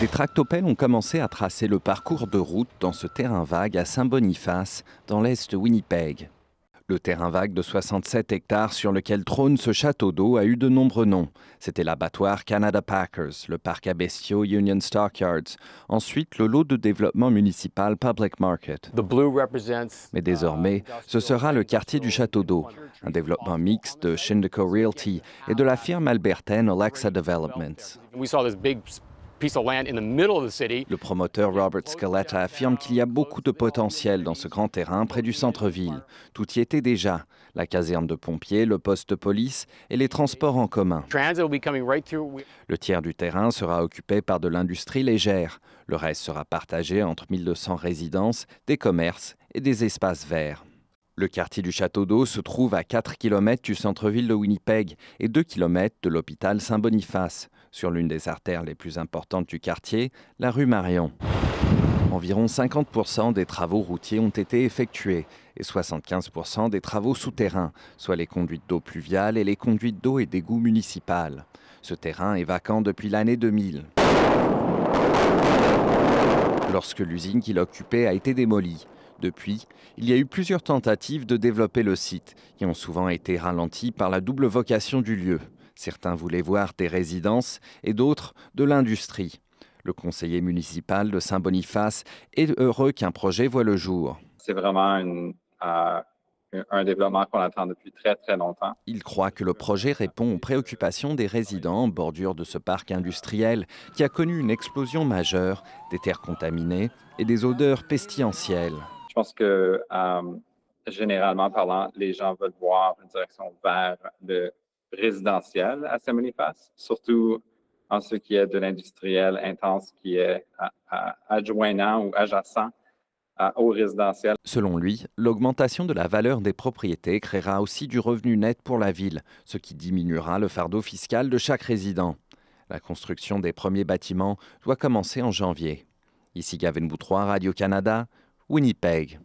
Des tractopelles ont commencé à tracer le parcours de route dans ce terrain vague à Saint-Boniface, dans l'est de Winnipeg. Le terrain vague de 67 hectares sur lequel trône ce château d'eau a eu de nombreux noms. C'était l'abattoir Canada Packers, le parc à bestiaux Union Stockyards, ensuite le lot de développement municipal Public Market. Mais désormais, euh, ce sera le quartier du château d'eau, un développement mixte de Shindico Realty et de la firme albertaine Alexa Developments. Le promoteur Robert Scaletta affirme qu'il y a beaucoup de potentiel dans ce grand terrain près du centre-ville. Tout y était déjà. La caserne de pompiers, le poste de police et les transports en commun. Le tiers du terrain sera occupé par de l'industrie légère. Le reste sera partagé entre 1200 résidences, des commerces et des espaces verts. Le quartier du Château d'Eau se trouve à 4 km du centre-ville de Winnipeg et 2 km de l'hôpital Saint-Boniface, sur l'une des artères les plus importantes du quartier, la rue Marion. Environ 50% des travaux routiers ont été effectués et 75% des travaux souterrains, soit les conduites d'eau pluviale et les conduites d'eau et d'égouts municipales. Ce terrain est vacant depuis l'année 2000 lorsque l'usine qui occupait a été démolie. Depuis, il y a eu plusieurs tentatives de développer le site, qui ont souvent été ralenties par la double vocation du lieu. Certains voulaient voir des résidences et d'autres de l'industrie. Le conseiller municipal de Saint-Boniface est heureux qu'un projet voit le jour. C'est vraiment euh, un développement qu'on attend depuis très, très longtemps. Il croit que le projet répond aux préoccupations des résidents en bordure de ce parc industriel qui a connu une explosion majeure, des terres contaminées et des odeurs pestilentielles je pense que euh, généralement parlant, les gens veulent voir une direction vers le résidentiel à Saint-Boniface, surtout en ce qui est de l'industriel intense qui est à, ou adjacent euh, au résidentiel. Selon lui, l'augmentation de la valeur des propriétés créera aussi du revenu net pour la ville, ce qui diminuera le fardeau fiscal de chaque résident. La construction des premiers bâtiments doit commencer en janvier. Ici Gavin Boutrois, Radio-Canada, Winnipeg.